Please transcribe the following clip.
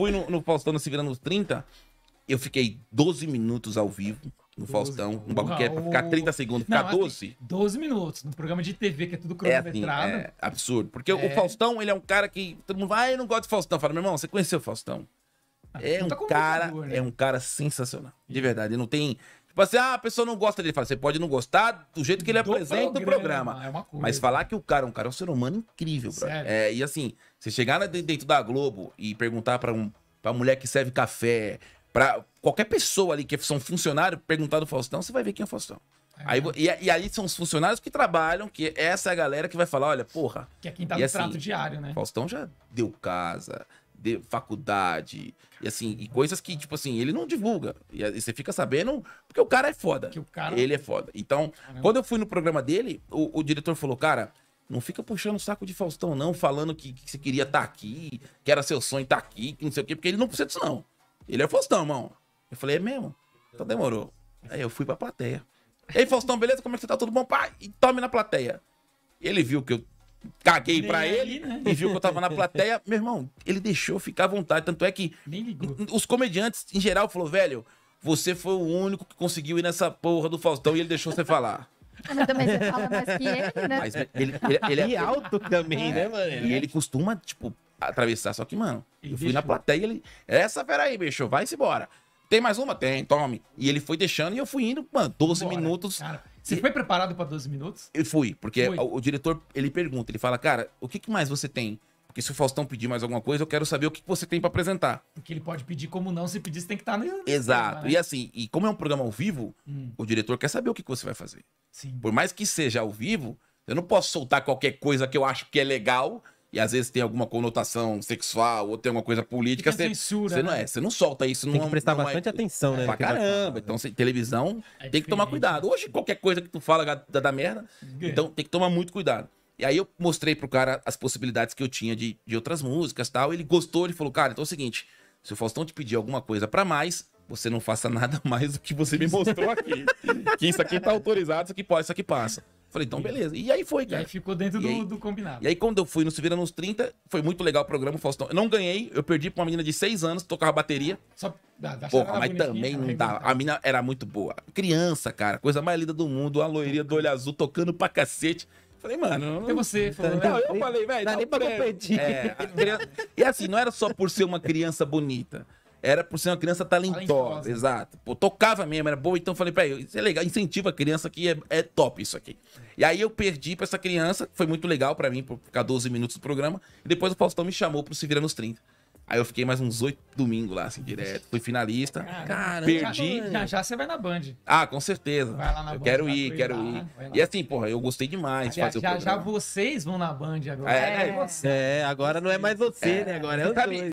fui no, no Faustão na Se nos 30, eu fiquei 12 minutos ao vivo no 12. Faustão, no bagulho que é pra ficar 30 segundos, ficar não, 12. 12 minutos, no programa de TV que é tudo cronometrado. É, assim, é absurdo, porque é. o Faustão, ele é um cara que todo mundo vai, ah, e não gosta de Faustão. Fala, meu irmão, você conheceu o Faustão? Ah, é um cara, né? é um cara sensacional. De verdade, não tem Tipo assim, ah, a pessoa não gosta dele. Fala, você pode não gostar do jeito que ele do apresenta o programa. É mas falar que o cara, é um cara é um ser humano incrível, bro. É, e assim, você chegar dentro da Globo e perguntar para um, pra mulher que serve café, para qualquer pessoa ali que são funcionário, perguntar do Faustão, você vai ver quem é o Faustão. É. Aí, e, e, ali são os funcionários que trabalham, que essa é a galera que vai falar, olha, porra. Que é quem tá no assim, trato diário, né? Faustão já deu casa, de faculdade, e assim, e coisas que, tipo assim, ele não divulga. E, você fica sabendo, porque o cara é foda. Cara... Ele é foda. Então, Caramba. quando eu fui no programa dele, o, o diretor falou, cara, não fica puxando o saco de Faustão, não, falando que, que você queria estar tá aqui, que era seu sonho estar tá aqui, que não sei o quê, porque ele não precisa disso, não. Ele é Faustão, irmão. Eu falei, é mesmo? Então demorou. Aí eu fui pra plateia. Ei, Faustão, beleza? Como é que você tá? Tudo bom? pai e tome na plateia. Ele viu que eu caguei para ele ali, né? e viu que eu tava na plateia. Meu irmão, ele deixou ficar à vontade. Tanto é que os comediantes, em geral, falou, velho, você foi o único que conseguiu ir nessa porra do Faustão e ele deixou você falar. Ah, né? Mas ele, ele, ele, é alto também, é. né, mano? E ele costuma, tipo, atravessar. Só que, mano, eu fui na plateia e ele. Essa fera aí, bicho, vai-se embora. Tem mais uma? Tem, tome. E ele foi deixando e eu fui indo, mano, 12 Bora, minutos. Cara. Você foi preparado para 12 minutos? Eu fui, porque foi. O, o, diretor, ele pergunta, ele fala, cara, o que, que mais você tem? Porque se o Faustão pedir mais alguma coisa, eu quero saber o que, que você tem para apresentar. Porque ele pode pedir como não, se pedir, você tem que tá estar no... Exato. né? E assim, e como é um programa ao vivo, hum. o diretor quer saber o que, que você vai fazer. Sim. Por mais que seja ao vivo, eu não posso soltar qualquer coisa que eu acho que é legal e às vezes tem alguma conotação sexual ou tem alguma coisa política, você, censura, você né? não é, você não solta isso. Tem não, que prestar é bastante atenção, né? É pra caramba. Né? Então, televisão é tem que tomar cuidado. Hoje, qualquer coisa que tu fala da, merda, então tem que tomar muito cuidado. E aí eu mostrei pro cara as possibilidades que eu tinha de, de outras músicas tal. Ele gostou, ele falou, cara, então é o seguinte, se o Faustão te pedir alguma coisa para mais, você não faça nada mais do que você me mostrou aqui. que isso aqui tá autorizado, isso aqui pode, isso aqui passa. Falei, então beleza. E aí foi, cara. E aí ficou dentro do, aí, do, combinado. E aí quando eu fui no Se Vira nos 30, foi muito legal o programa, Faustão. Eu não ganhei, eu perdi pra uma menina de 6 anos, tocava bateria. Só da, da Porra, mas também né? não dava. A menina era muito boa. Criança, cara, coisa mais linda do mundo, a loiria do olho azul, tocando pra cacete. Falei, mano. Não... É você, falou, né? não, eu falei, velho. dá tá nem pra competir. É, criança... E assim, não era só por ser uma criança bonita era por ser uma criança talentosa. talentosa. Exato. Pô, tocava mesmo, era boa. Então falei, peraí, isso é legal, incentiva a criança que é, é, top isso aqui. E aí eu perdi pra essa criança, foi muito legal para mim, por ficar 12 minutos do programa. E depois o Faustão me chamou pro Se Vira nos 30. Aí eu fiquei mais uns oito domingos lá, assim, direto. Fui finalista. Cara, Caramba, perdi. Já, já você vai na Band. Ah, com certeza. Vai lá na eu Band. Quero ir, quero ir. E assim, porra, eu gostei demais de fazer já, o programa. Já vocês vão na Band agora. É, é, é, é, é agora não é mais você, é. né? Agora é o